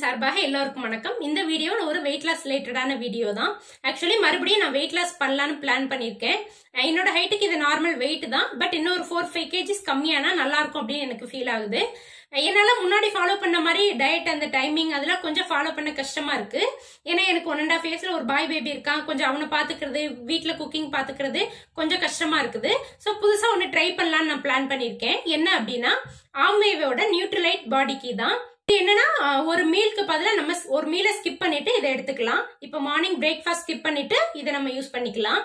சார்பாக எல்லோருக்கும் வணக்கம் இந்த வீடியோ ஒரு வெயிட் லாஸ் ரிலேட்டடான வீடியோ தான் ஆக்சுவலி மறுபடியும் நான் வெயிட் லாஸ் பண்ணலான்னு பிளான் பண்ணியிருக்கேன் என்னோட ஹைட்டுக்கு இது நார்மல் வெயிட் தான் பட் இன்னொரு ஃபோர் ஃபைவ் கேஜிஸ் கம்மியானா நல்லா இருக்கும் அப்படின்னு எனக்கு ஃபீல் ஆகுது என்னால் முன்னாடி ஃபாலோ பண்ண மாதிரி டயட் அந்த டைமிங் அதெல்லாம் கொஞ்சம் ஃபாலோ பண்ண கஷ்டமா இருக்கு ஏன்னா எனக்கு ஒன் அண்ட் ஆஃப் இயர்ஸ்ல ஒரு பாய் பேபி இருக்கான் கொஞ்சம் அவனை பாத்துக்கிறது வீட்டில் குக்கிங் பாத்துக்கிறது கொஞ்சம் கஷ்டமா இருக்குது ஸோ புதுசாக ஒன்று ட்ரை பண்ணலான்னு நான் பிளான் பண்ணியிருக்கேன் என்ன அப்படின்னா ஆம்வேவோட நியூட்ரலைட் பாடிக்கு தான் என்னன்னா ஒரு மீல்க்கு பதிலாக நம்ம ஒரு மீலை ஸ்கிப் பண்ணிட்டு இதை எடுத்துக்கலாம் இப்போ மார்னிங் பிரேக்ஃபாஸ்ட் ஸ்கிப் பண்ணிட்டு இதை நம்ம யூஸ் பண்ணிக்கலாம்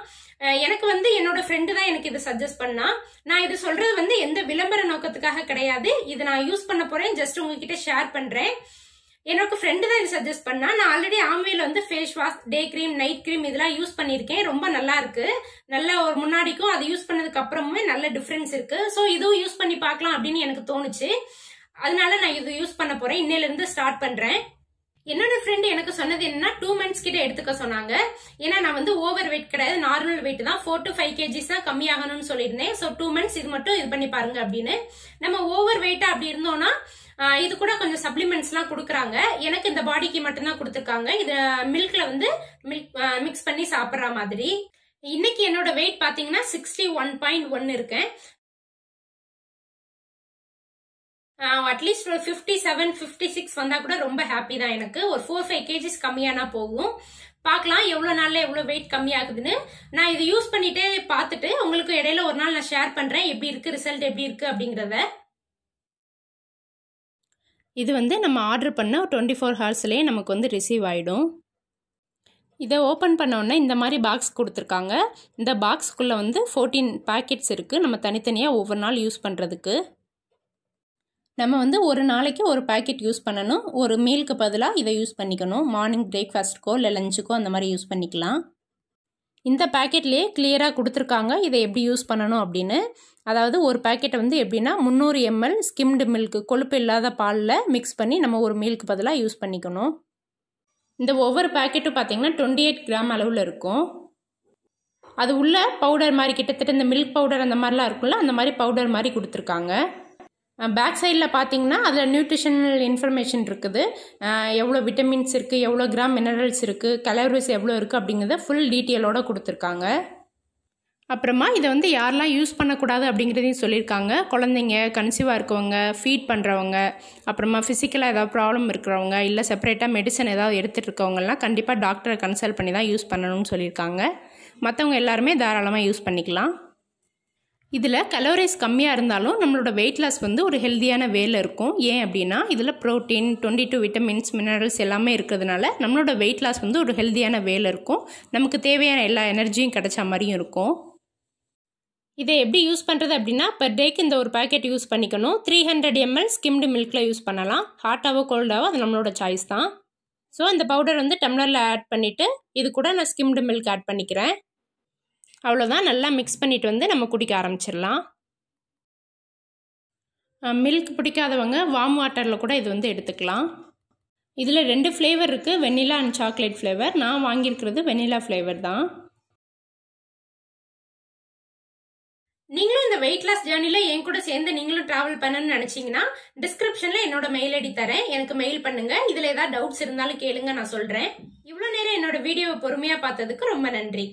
எனக்கு வந்து என்னோட ஃப்ரெண்டு தான் எனக்கு இதை சஜஸ்ட் பண்ணா நான் இது சொல்றது வந்து எந்த விளம்பர நோக்கத்துக்காக கிடையாது இதை நான் யூஸ் பண்ண போறேன் ஜஸ்ட் உங்ககிட்ட ஷேர் பண்றேன் எனக்கு ஃப்ரெண்டு தான் இது சஜஸ்ட் பண்ணா நான் ஆல்ரெடி ஆம்வேல வந்து face wash day cream night cream இதெல்லாம் யூஸ் பண்ணியிருக்கேன் ரொம்ப நல்லா இருக்கு நல்ல ஒரு முன்னாடிக்கும் அதை யூஸ் பண்ணதுக்கு அப்புறமுமே நல்ல டிஃபரன்ஸ் இருக்கு ஸோ இதுவும் யூஸ் பண்ணி பார்க்கலாம் அப்படின்னு எனக்கு தோணுச்சு அதனால நான் இது யூஸ் பண்ண போறேன் இன்னையில இருந்து ஸ்டார்ட் பண்றேன் என்னோட ஃப்ரெண்ட் எனக்கு சொன்னது என்னன்னா டூ மந்த்ஸ் கிட்ட எடுத்துக்க சொன்னாங்க ஏன்னா நான் வந்து ஓவர் வெயிட் கிடையாது நார்மல் வெயிட் தான் ஃபோர் டு ஃபைவ் கேஜிஸ் தான் கம்மியாகணும்னு சொல்லியிருந்தேன் ஸோ டூ மந்த்ஸ் இது மட்டும் இது பண்ணி பாருங்க அப்படின்னு நம்ம ஓவர் வெயிட்டா அப்படி இருந்தோம்னா இது கூட கொஞ்சம் சப்ளிமெண்ட்ஸ் எல்லாம் கொடுக்குறாங்க எனக்கு இந்த பாடிக்கு மட்டும்தான் கொடுத்துருக்காங்க இது மில்க்ல வந்து மில்க் மிக்ஸ் பண்ணி சாப்பிட்ற மாதிரி இன்னைக்கு என்னோட வெயிட் பாத்தீங்கன்னா சிக்ஸ்டி ஒன் பாயிண்ட் ஒன் இருக்கேன் அட்லீஸ்ட் ஒரு ஃபிஃப்டி செவன் ஃபிஃப்டி சிக்ஸ் வந்தால் கூட ரொம்ப ஹாப்பி தான் எனக்கு ஒரு ஃபோர் ஃபைவ் கேஜிஸ் கம்மியானா போகும் பார்க்கலாம் எவ்வளோ நாளில் எவ்வளோ வெயிட் கம்மியாகுதுன்னு நான் இது யூஸ் பண்ணிட்டு பார்த்துட்டு உங்களுக்கு இடையில ஒரு நாள் நான் ஷேர் பண்ணுறேன் எப்படி இருக்குது ரிசல்ட் எப்படி இருக்குது அப்படிங்கிறத இது வந்து நம்ம ஆர்டர் பண்ண டுவெண்ட்டி ஃபோர் ஹவர்ஸ்லேயே நமக்கு வந்து ரிசீவ் ஆகிடும் இதை ஓப்பன் பண்ணோடனே இந்த மாதிரி பாக்ஸ் கொடுத்துருக்காங்க இந்த பாக்ஸ்க்குள்ளே வந்து ஃபோர்டீன் பேக்கெட்ஸ் இருக்குது நம்ம தனித்தனியாக ஒவ்வொரு நாள் யூஸ் பண்ணுறதுக்கு நம்ம வந்து ஒரு நாளைக்கு ஒரு பேக்கெட் யூஸ் பண்ணணும் ஒரு மீலுக்கு பதிலாக இதை யூஸ் பண்ணிக்கணும் மார்னிங் பிரேக்ஃபாஸ்ட்டுக்கோ இல்லை லஞ்சுக்கோ அந்த மாதிரி யூஸ் பண்ணிக்கலாம் இந்த பேக்கெட்லேயே கிளியராக கொடுத்துருக்காங்க இதை எப்படி யூஸ் பண்ணணும் அப்படின்னு அதாவது ஒரு பேக்கெட்டை வந்து எப்படின்னா முந்நூறு எம்எல் ஸ்கிம்டு மில்க் கொழுப்பு இல்லாத பாலில் மிக்ஸ் பண்ணி நம்ம ஒரு மீலுக்கு பதிலாக யூஸ் பண்ணிக்கணும் இந்த ஒவ்வொரு பேக்கெட்டும் பார்த்திங்கன்னா டுவெண்ட்டி எயிட் கிராம் அளவில் இருக்கும் அது உள்ள பவுடர் மாதிரி கிட்டத்தட்ட இந்த மில்க் பவுடர் அந்த மாதிரிலாம் இருக்கும்ல அந்த மாதிரி பவுடர் மாதிரி கொடுத்துருக்காங்க பேக் சைடில் பார்த்தீங்கன்னா அதில் நியூட்ரிஷனல் இன்ஃபர்மேஷன் இருக்குது எவ்வளோ விட்டமின்ஸ் இருக்குது எவ்வளோ கிராம் மினரல்ஸ் இருக்குது கலோரிஸ் எவ்வளோ இருக்குது அப்படிங்கிறத ஃபுல் டீட்டெயிலோடு கொடுத்துருக்காங்க அப்புறமா இதை வந்து யாரெல்லாம் யூஸ் பண்ணக்கூடாது அப்படிங்கிறதையும் சொல்லியிருக்காங்க குழந்தைங்க கன்சீவாக இருக்கவங்க ஃபீட் பண்ணுறவங்க அப்புறமா ஃபிசிக்கலாக ஏதாவது ப்ராப்ளம் இருக்கிறவங்க இல்லை செப்பரேட்டாக மெடிசன் ஏதாவது எடுத்துகிட்டு இருக்கவங்கலாம் கண்டிப்பாக டாக்டரை கன்சல்ட் பண்ணி தான் யூஸ் பண்ணணும்னு சொல்லியிருக்காங்க மற்றவங்க எல்லாருமே தாராளமாக யூஸ் பண்ணிக்கலாம் இதில் கலோரிஸ் கம்மியாக இருந்தாலும் நம்மளோட வெயிட் லாஸ் வந்து ஒரு ஹெல்த்தியான வேலை இருக்கும் ஏன் அப்படின்னா இதில் protein twenty two vitamins minerals எல்லாமே இருக்கிறதுனால நம்மளோட வெயிட் லாஸ் வந்து ஒரு ஹெல்த்தியான வேலை இருக்கும் நமக்கு தேவையான எல்லா எனர்ஜியும் கிடைச்ச மாதிரியும் இருக்கும் இதை எப்படி யூஸ் பண்ணுறது அப்படின்னா பர் டேக்கு இந்த ஒரு பேக்கெட் யூஸ் பண்ணிக்கணும் த்ரீ ஹண்ட்ரட் எம்எல் ஸ்கிம்டு மில்கில் யூஸ் பண்ணலாம் ஹாட்டாவோ கோல்டாவோ அது நம்மளோட சாய்ஸ் தான் ஸோ அந்த பவுடர் வந்து டம்ளரில் ஆட் பண்ணிவிட்டு இது கூட நான் ஸ்கிம்டு மில்க் ஆட் பண்ணிக்கிறேன் அவ்வளோதான் நல்லா மிக்ஸ் பண்ணிட்டு வந்து நம்ம குடிக்க ஆரம்பிச்சிடலாம் மில்க் பிடிக்காதவங்க வார்ம் வாட்டரில் கூட இது வந்து எடுத்துக்கலாம் இதில் ரெண்டு ஃப்ளேவர் இருக்குது வெண்ணிலா அண்ட் சாக்லேட் ஃப்ளேவர் நான் வாங்கியிருக்கிறது வெண்ணிலா ஃப்ளேவர் தான் நீங்களும் இந்த வெயிட் லாஸ் ஜேர்னியில் என் கூட சேர்ந்து நீங்களும் ட்ராவல் பண்ணணும்னு நினச்சிங்கன்னா டிஸ்கிரிப்ஷனில் என்னோட மெயில் ஐடி தரேன் எனக்கு மெயில் பண்ணுங்கள் இதில் ஏதாவது டவுட்ஸ் இருந்தாலும் கேளுங்க நான் சொல்கிறேன் இவ்வளோ நேரம் என்னோட வீடியோவை பொறுமையாக பார்த்ததுக்கு ரொம்ப நன்றி